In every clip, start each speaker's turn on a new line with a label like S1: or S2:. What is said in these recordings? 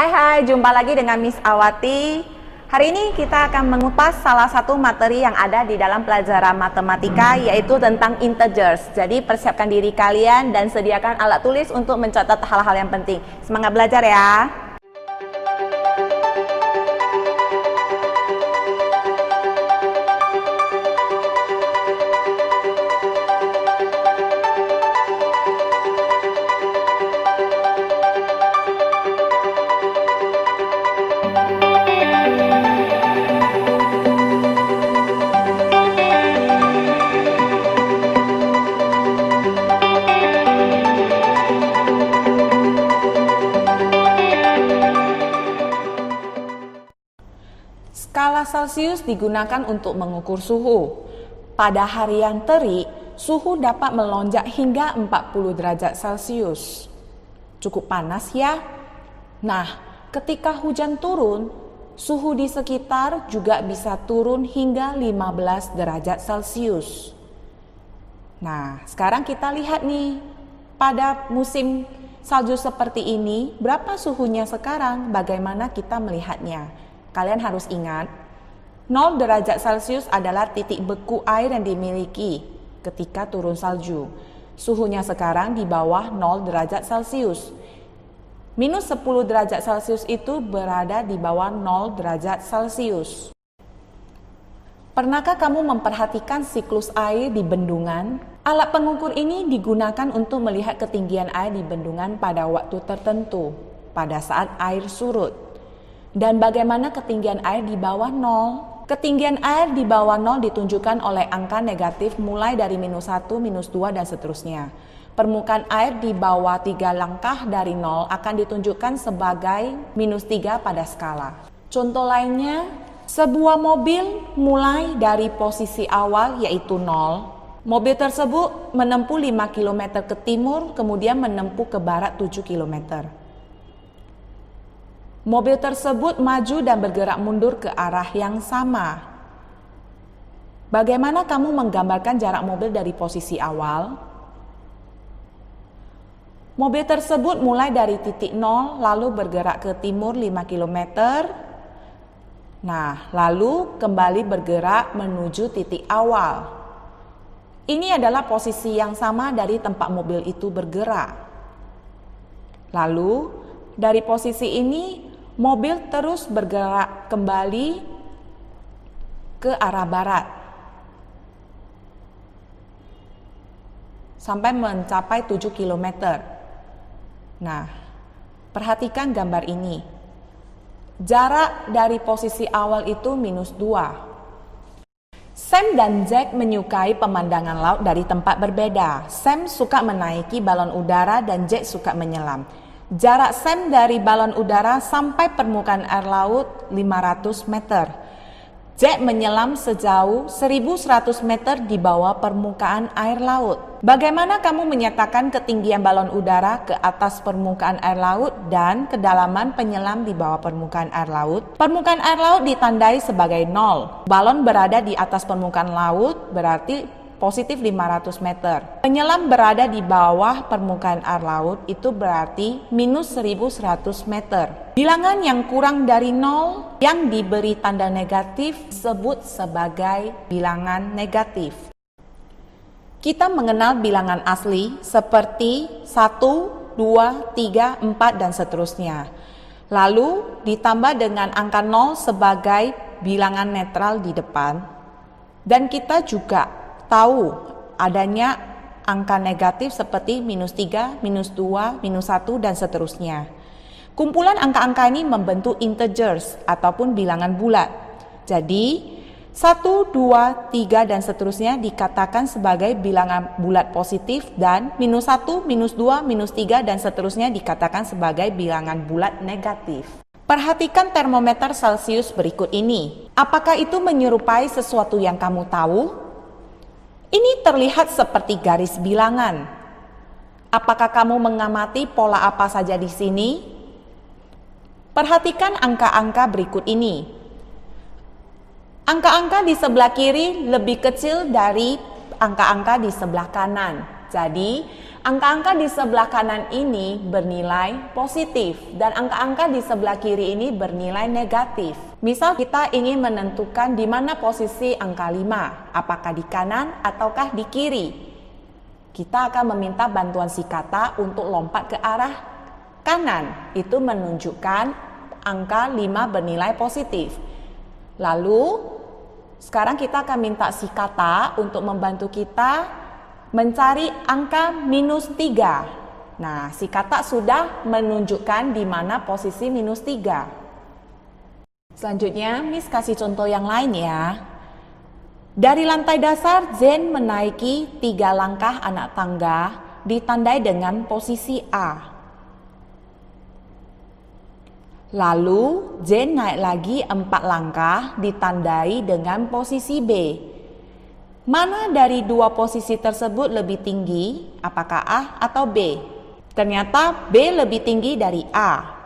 S1: Hai hai, jumpa lagi dengan Miss Awati. Hari ini kita akan mengupas salah satu materi yang ada di dalam pelajaran matematika yaitu tentang integers. Jadi persiapkan diri kalian dan sediakan alat tulis untuk mencatat hal-hal yang penting. Semangat belajar ya. derajat digunakan untuk mengukur suhu. Pada hari yang terik, suhu dapat melonjak hingga 40 derajat Celcius. Cukup panas ya? Nah, ketika hujan turun, suhu di sekitar juga bisa turun hingga 15 derajat Celcius. Nah, sekarang kita lihat nih, pada musim salju seperti ini, berapa suhunya sekarang, bagaimana kita melihatnya. Kalian harus ingat, 0 derajat Celcius adalah titik beku air yang dimiliki ketika turun salju. Suhunya sekarang di bawah 0 derajat Celcius. Minus 10 derajat Celcius itu berada di bawah 0 derajat Celcius. Pernahkah kamu memperhatikan siklus air di bendungan? Alat pengukur ini digunakan untuk melihat ketinggian air di bendungan pada waktu tertentu, pada saat air surut. Dan bagaimana ketinggian air di bawah 0. Ketinggian air di bawah nol ditunjukkan oleh angka negatif mulai dari minus 1, minus 2, dan seterusnya. Permukaan air di bawah tiga langkah dari nol akan ditunjukkan sebagai minus 3 pada skala. Contoh lainnya, sebuah mobil mulai dari posisi awal yaitu nol. Mobil tersebut menempuh 5 km ke timur, kemudian menempuh ke barat 7 km. Mobil tersebut maju dan bergerak mundur ke arah yang sama. Bagaimana kamu menggambarkan jarak mobil dari posisi awal? Mobil tersebut mulai dari titik 0 lalu bergerak ke timur 5 km. Nah, lalu kembali bergerak menuju titik awal. Ini adalah posisi yang sama dari tempat mobil itu bergerak. Lalu, dari posisi ini, mobil terus bergerak kembali ke arah barat sampai mencapai 7 km. Nah, perhatikan gambar ini. Jarak dari posisi awal itu minus 2. Sam dan Jack menyukai pemandangan laut dari tempat berbeda. Sam suka menaiki balon udara dan Jack suka menyelam. Jarak SEM dari balon udara sampai permukaan air laut 500 meter. Jack menyelam sejauh 1100 meter di bawah permukaan air laut. Bagaimana kamu menyatakan ketinggian balon udara ke atas permukaan air laut dan kedalaman penyelam di bawah permukaan air laut? Permukaan air laut ditandai sebagai nol. Balon berada di atas permukaan laut berarti positif 500 meter. Penyelam berada di bawah permukaan air laut itu berarti minus 1100 meter. Bilangan yang kurang dari nol yang diberi tanda negatif sebut sebagai bilangan negatif. Kita mengenal bilangan asli seperti 1, 2, 3, 4, dan seterusnya. Lalu ditambah dengan angka 0 sebagai bilangan netral di depan. Dan kita juga tahu adanya angka negatif seperti minus 3, minus 2, minus 1, dan seterusnya. Kumpulan angka-angka ini membentuk integers ataupun bilangan bulat. Jadi, 1, 2, 3, dan seterusnya dikatakan sebagai bilangan bulat positif dan minus 1, minus 2, minus 3, dan seterusnya dikatakan sebagai bilangan bulat negatif. Perhatikan termometer Celsius berikut ini. Apakah itu menyerupai sesuatu yang kamu tahu? Ini terlihat seperti garis bilangan. Apakah kamu mengamati pola apa saja di sini? Perhatikan angka-angka berikut ini. Angka-angka di sebelah kiri lebih kecil dari angka-angka di sebelah kanan. Jadi, angka-angka di sebelah kanan ini bernilai positif dan angka-angka di sebelah kiri ini bernilai negatif. Misal kita ingin menentukan di mana posisi angka 5, apakah di kanan ataukah di kiri. Kita akan meminta bantuan si kata untuk lompat ke arah kanan. Itu menunjukkan angka 5 bernilai positif. Lalu sekarang kita akan minta si kata untuk membantu kita mencari angka minus 3. Nah, si kata sudah menunjukkan di mana posisi minus 3. Selanjutnya, Miss kasih contoh yang lain ya. Dari lantai dasar, Zen menaiki tiga langkah anak tangga ditandai dengan posisi A. Lalu, Zen naik lagi empat langkah ditandai dengan posisi B. Mana dari dua posisi tersebut lebih tinggi? Apakah A atau B? Ternyata B lebih tinggi dari A.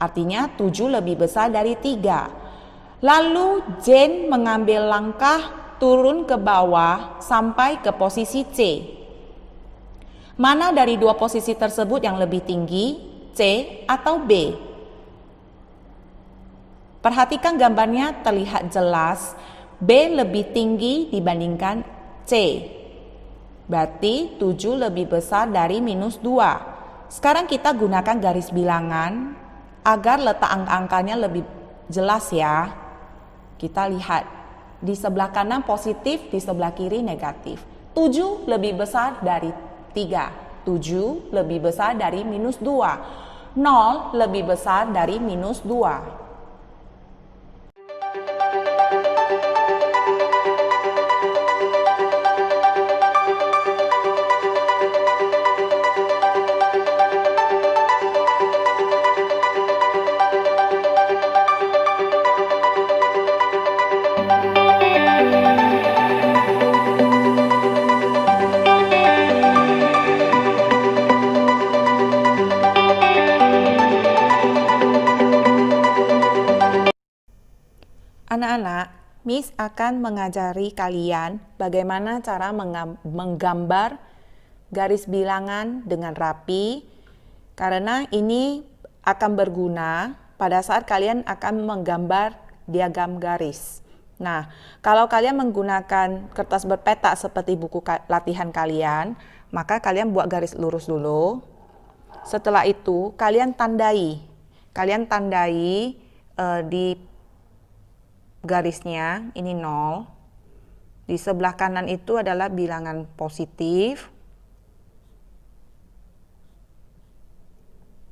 S1: Artinya 7 lebih besar dari 3. Lalu Jane mengambil langkah turun ke bawah sampai ke posisi C. Mana dari dua posisi tersebut yang lebih tinggi? C atau B? Perhatikan gambarnya terlihat jelas B lebih tinggi dibandingkan C. Berarti 7 lebih besar dari minus 2. Sekarang kita gunakan garis bilangan agar letak angka-angkanya lebih jelas ya. Kita lihat di sebelah kanan positif, di sebelah kiri negatif. 7 lebih besar dari 3. 7 lebih besar dari minus 2. 0 lebih besar dari minus 2. anak-anak, Miss akan mengajari kalian bagaimana cara menggambar garis bilangan dengan rapi karena ini akan berguna pada saat kalian akan menggambar diagram garis. Nah, kalau kalian menggunakan kertas berpetak seperti buku latihan kalian, maka kalian buat garis lurus dulu. Setelah itu, kalian tandai. Kalian tandai uh, di garisnya ini nol di sebelah kanan itu adalah bilangan positif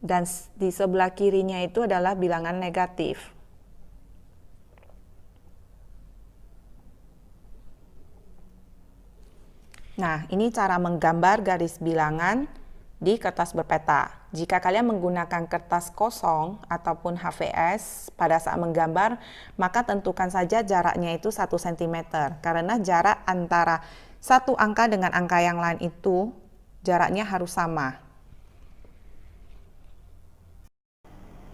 S1: dan di sebelah kirinya itu adalah bilangan negatif Nah, ini cara menggambar garis bilangan di kertas berpeta. Jika kalian menggunakan kertas kosong ataupun HVS pada saat menggambar, maka tentukan saja jaraknya itu 1 cm karena jarak antara satu angka dengan angka yang lain itu jaraknya harus sama.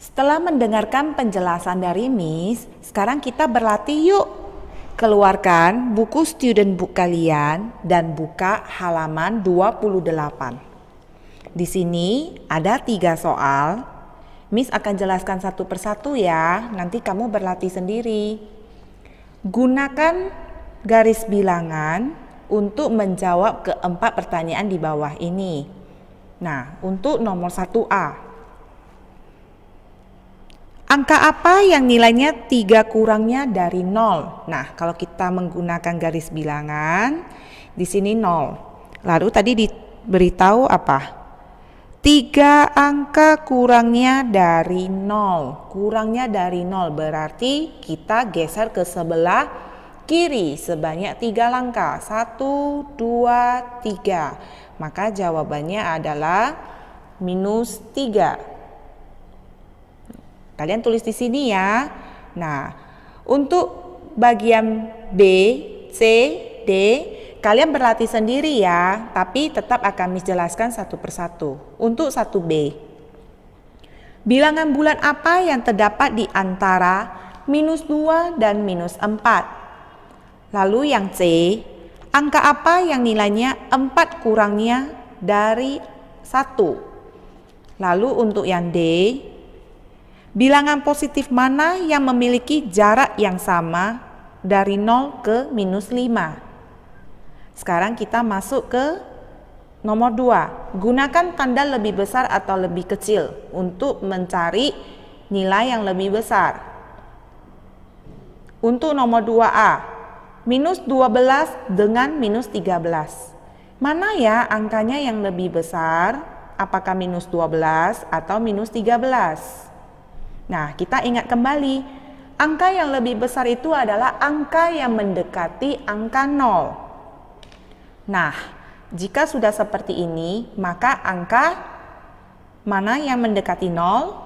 S1: Setelah mendengarkan penjelasan dari Miss, sekarang kita berlatih yuk. Keluarkan buku student book kalian dan buka halaman 28. Di sini ada tiga soal. Miss akan jelaskan satu persatu ya, nanti kamu berlatih sendiri. Gunakan garis bilangan untuk menjawab keempat pertanyaan di bawah ini. Nah, untuk nomor 1A. Angka apa yang nilainya 3 kurangnya dari 0? Nah, kalau kita menggunakan garis bilangan, di sini 0. Lalu tadi diberitahu apa? Tiga angka kurangnya dari nol. Kurangnya dari nol berarti kita geser ke sebelah kiri sebanyak tiga langkah. Satu, dua, tiga. Maka jawabannya adalah minus tiga. Kalian tulis di sini ya. Nah, untuk bagian B, C, D, kalian berlatih sendiri ya, tapi tetap akan menjelaskan satu persatu. Untuk 1B, bilangan bulan apa yang terdapat di antara minus 2 dan minus 4? Lalu yang C, angka apa yang nilainya 4 kurangnya dari 1? Lalu untuk yang D, bilangan positif mana yang memiliki jarak yang sama dari 0 ke minus 5? Sekarang kita masuk ke nomor dua. Gunakan tanda lebih besar atau lebih kecil untuk mencari nilai yang lebih besar. Untuk nomor 2A, minus 12 dengan minus 13. Mana ya angkanya yang lebih besar? Apakah minus 12 atau minus 13? Nah, kita ingat kembali, angka yang lebih besar itu adalah angka yang mendekati angka 0. Nah, jika sudah seperti ini, maka angka mana yang mendekati 0?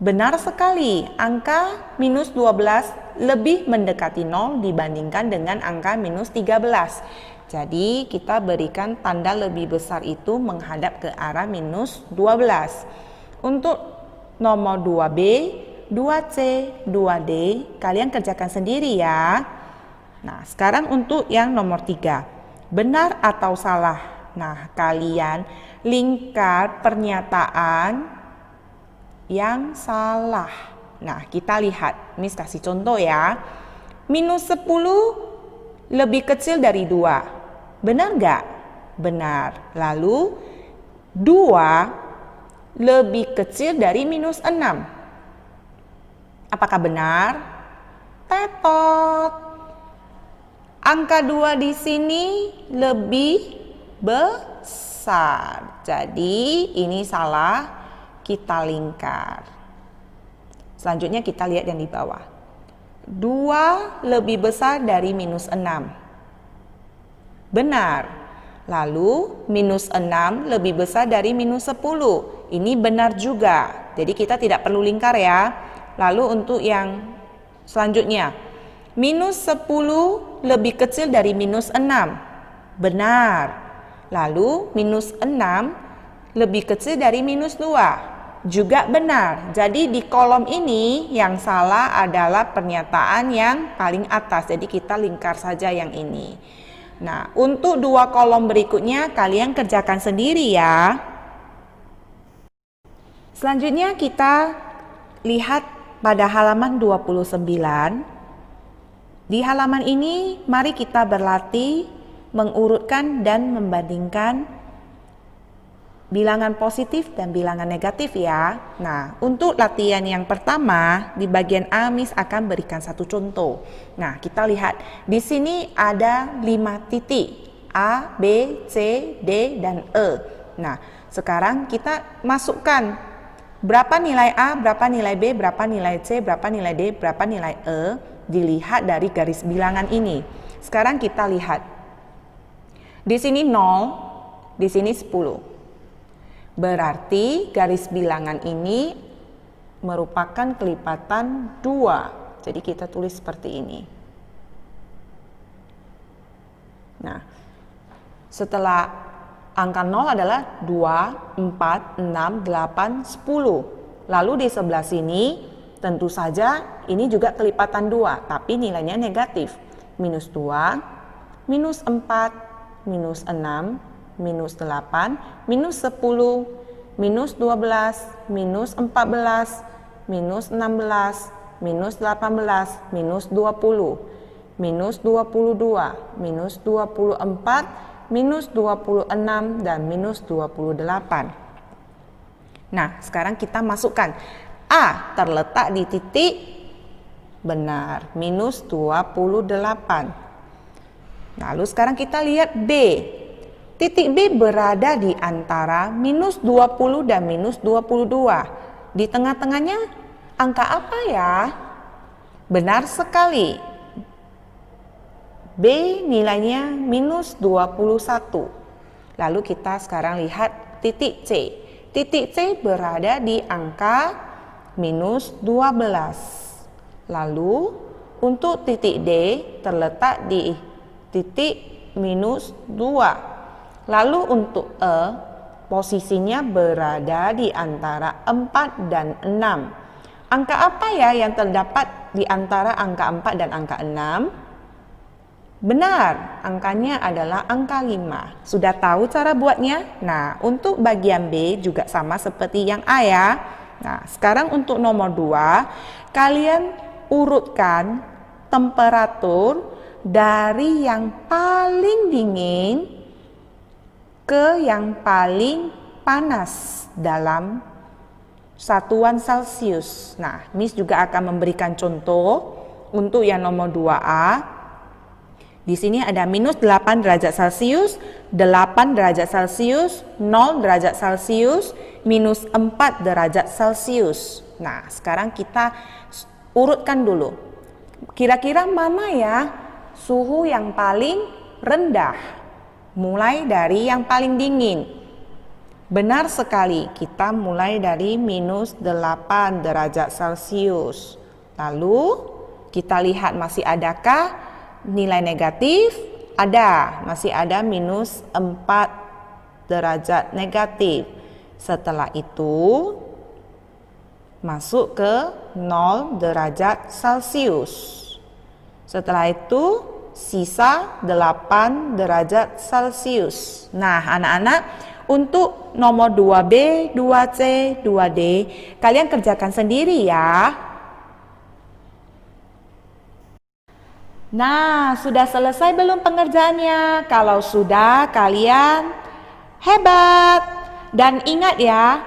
S1: Benar sekali, angka minus 12 lebih mendekati 0 dibandingkan dengan angka minus 13. Jadi kita berikan tanda lebih besar itu menghadap ke arah minus 12. Untuk nomor 2B, 2C, 2D, kalian kerjakan sendiri ya. Nah, sekarang untuk yang nomor 3 benar atau salah. Nah, kalian lingkar pernyataan yang salah. Nah, kita lihat. Miss kasih contoh ya. Minus 10 lebih kecil dari 2. Benar nggak? Benar. Lalu, 2 lebih kecil dari minus 6. Apakah benar? Tetot. Angka 2 di sini lebih besar. Jadi ini salah kita lingkar. Selanjutnya kita lihat yang di bawah. 2 lebih besar dari minus 6. Benar. Lalu minus 6 lebih besar dari minus 10. Ini benar juga. Jadi kita tidak perlu lingkar ya. Lalu untuk yang selanjutnya. Minus 10 lebih kecil dari minus 6. Benar. Lalu minus 6 lebih kecil dari minus 2. Juga benar. Jadi di kolom ini yang salah adalah pernyataan yang paling atas. Jadi kita lingkar saja yang ini. Nah, untuk dua kolom berikutnya kalian kerjakan sendiri ya. Selanjutnya kita lihat pada halaman 29 di halaman ini, mari kita berlatih mengurutkan dan membandingkan bilangan positif dan bilangan negatif ya. Nah, untuk latihan yang pertama, di bagian Amis akan berikan satu contoh. Nah, kita lihat. Di sini ada lima titik. A, B, C, D, dan E. Nah, sekarang kita masukkan berapa nilai A, berapa nilai B, berapa nilai C, berapa nilai D, berapa nilai E dilihat dari garis bilangan ini. Sekarang kita lihat. Di sini 0, di sini 10. Berarti garis bilangan ini merupakan kelipatan 2. Jadi kita tulis seperti ini. Nah, setelah angka 0 adalah 2, 4, 6, 8, 10. Lalu di sebelah sini Tentu saja ini juga kelipatan dua, tapi nilainya negatif. Minus 2, minus 4, minus 6, minus 8, minus 10, minus 12, minus 14, minus 16, minus 18, minus 20, minus 22, minus 24, minus 26, dan minus 28. Nah, sekarang kita masukkan A terletak di titik benar minus 28 lalu sekarang kita lihat B titik B berada di antara minus 20 dan minus 22 di tengah-tengahnya angka apa ya benar sekali B nilainya minus 21 lalu kita sekarang lihat titik C titik C berada di angka minus 12. Lalu, untuk titik D terletak di titik minus 2. Lalu untuk E, posisinya berada di antara 4 dan 6. Angka apa ya yang terdapat di antara angka 4 dan angka 6? Benar, angkanya adalah angka 5. Sudah tahu cara buatnya? Nah, untuk bagian B juga sama seperti yang A ya. Nah, sekarang untuk nomor dua, kalian urutkan temperatur dari yang paling dingin ke yang paling panas dalam satuan Celsius. Nah, Miss juga akan memberikan contoh untuk yang nomor 2A di sini ada minus 8 derajat Celcius, 8 derajat Celcius, 0 derajat Celcius, minus 4 derajat Celcius. Nah, sekarang kita urutkan dulu. Kira-kira mana ya suhu yang paling rendah? Mulai dari yang paling dingin. Benar sekali, kita mulai dari minus 8 derajat Celcius. Lalu, kita lihat masih adakah nilai negatif ada, masih ada minus 4 derajat negatif. Setelah itu masuk ke 0 derajat Celcius. Setelah itu sisa 8 derajat Celcius. Nah, anak-anak, untuk nomor 2B, 2C, 2D, kalian kerjakan sendiri ya. Nah, sudah selesai belum pengerjaannya? Kalau sudah, kalian hebat. Dan ingat ya,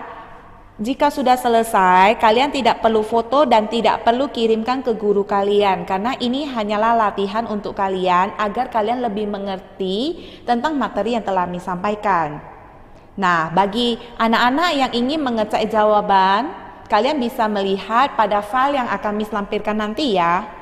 S1: jika sudah selesai, kalian tidak perlu foto dan tidak perlu kirimkan ke guru kalian karena ini hanyalah latihan untuk kalian agar kalian lebih mengerti tentang materi yang telah kami Nah, bagi anak-anak yang ingin mengecek jawaban, kalian bisa melihat pada file yang akan mislampirkan nanti ya.